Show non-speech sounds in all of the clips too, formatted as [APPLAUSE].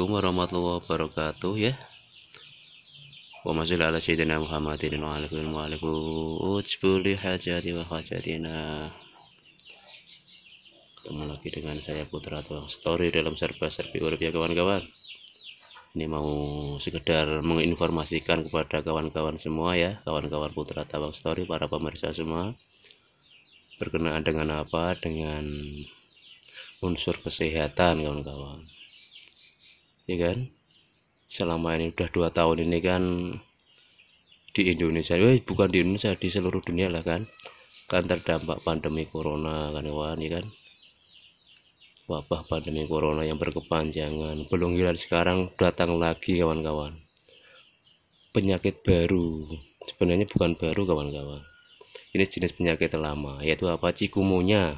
Assalamualaikum warahmatullahi wabarakatuh ya wa masalli ala sayyidina Muhammadin wa ala alihi wa sahbihi hajati wa hajatina ketemu lagi dengan saya Putra Tuang Story dalam serba serbi urip ya kawan-kawan ini mau sekedar menginformasikan kepada kawan-kawan semua ya kawan-kawan Putra Tuang Story para pemirsa semua berkenaan dengan apa dengan unsur kesehatan kawan-kawan ya kan selama ini udah dua tahun ini kan di Indonesia eh, bukan di Indonesia di seluruh dunia lah kan kan terdampak pandemi corona kan kawan ya kan wabah pandemi corona yang berkepanjangan belum hilang sekarang datang lagi kawan-kawan penyakit baru sebenarnya bukan baru kawan-kawan ini jenis penyakit lama yaitu apa cikumunya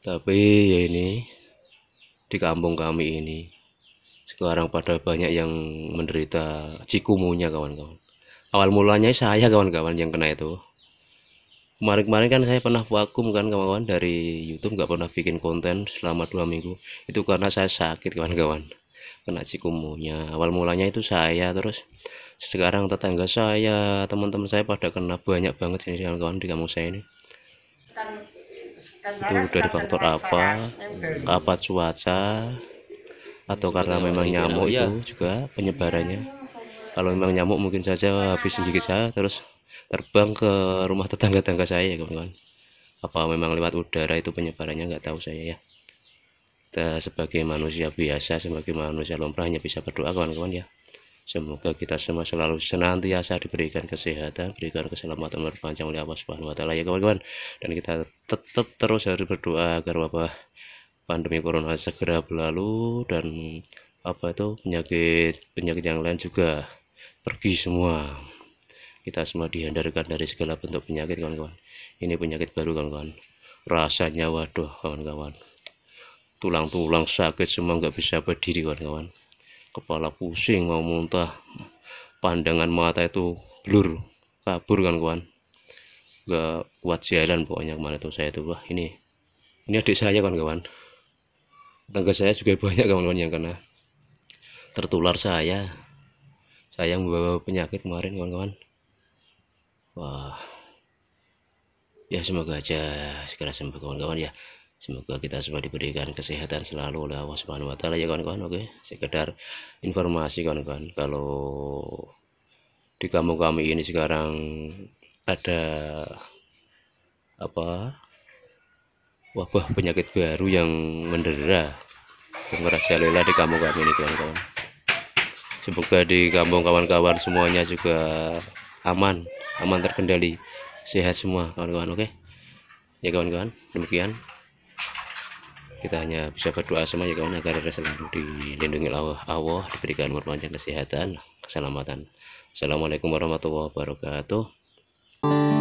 tapi ya ini di kampung kami ini sekarang pada banyak yang menderita cikumunya kawan-kawan awal mulanya saya kawan-kawan yang kena itu kemarin-kemarin kan saya pernah vakum kan kawan-kawan dari YouTube nggak pernah bikin konten selama dua minggu itu karena saya sakit kawan-kawan kena cikumunya awal mulanya itu saya terus sekarang tetangga saya teman-teman saya pada kena banyak banget sini kawan-kawan di kampung saya ini kan Kan itu dari faktor apa kan? hmm. apa cuaca atau karena iya, memang iya, nyamuk iya. itu juga penyebarannya kalau memang nyamuk mungkin saja habis sedikit saya terus terbang ke rumah tetangga-tetangga saya ya kawan-kawan apa memang lewat udara itu penyebarannya nggak tahu saya ya kita sebagai manusia biasa sebagai manusia lumrah hanya bisa berdoa kawan-kawan ya Semoga kita semua selalu senantiasa diberikan kesehatan, diberikan keselamatan berpanjang panjang oleh Allah Subhanahu wa taala ya kawan-kawan. Dan kita tetap terus harus berdoa agar wabah pandemi corona segera berlalu dan apa itu penyakit penyakit yang lain juga pergi semua. Kita semua dihindarkan dari segala bentuk penyakit kawan-kawan. Ini penyakit baru kawan-kawan. Rasanya waduh kawan-kawan. Tulang-tulang sakit semua nggak bisa berdiri kawan-kawan kepala pusing mau muntah pandangan mata itu blur kabur kan kawan gak kuat jalan pokoknya kemana tuh saya tuh wah ini ini adik saya kan kawan tangga saya juga [LAUGHS] banyak kawan-kawan yang kena tertular saya saya yang membawa penyakit kemarin kawan-kawan wah ya semoga aja segera sembuh kawan-kawan ya Semoga kita semua diberikan kesehatan selalu oleh Allah Subhanahu wa taala ya kawan-kawan, oke. Sekedar informasi kawan-kawan. Kalau di kampung kami ini sekarang ada apa? wabah penyakit baru yang mendera yang merajalela di kampung kami ini kawan-kawan. Semoga di kampung kawan-kawan semuanya juga aman, aman terkendali, sehat semua kawan-kawan, oke? Ya kawan-kawan, demikian kita hanya bisa berdoa sama ya kawan agar selalu dilindungi Allah, Allah diberikan umur panjang kesehatan keselamatan Assalamualaikum warahmatullahi wabarakatuh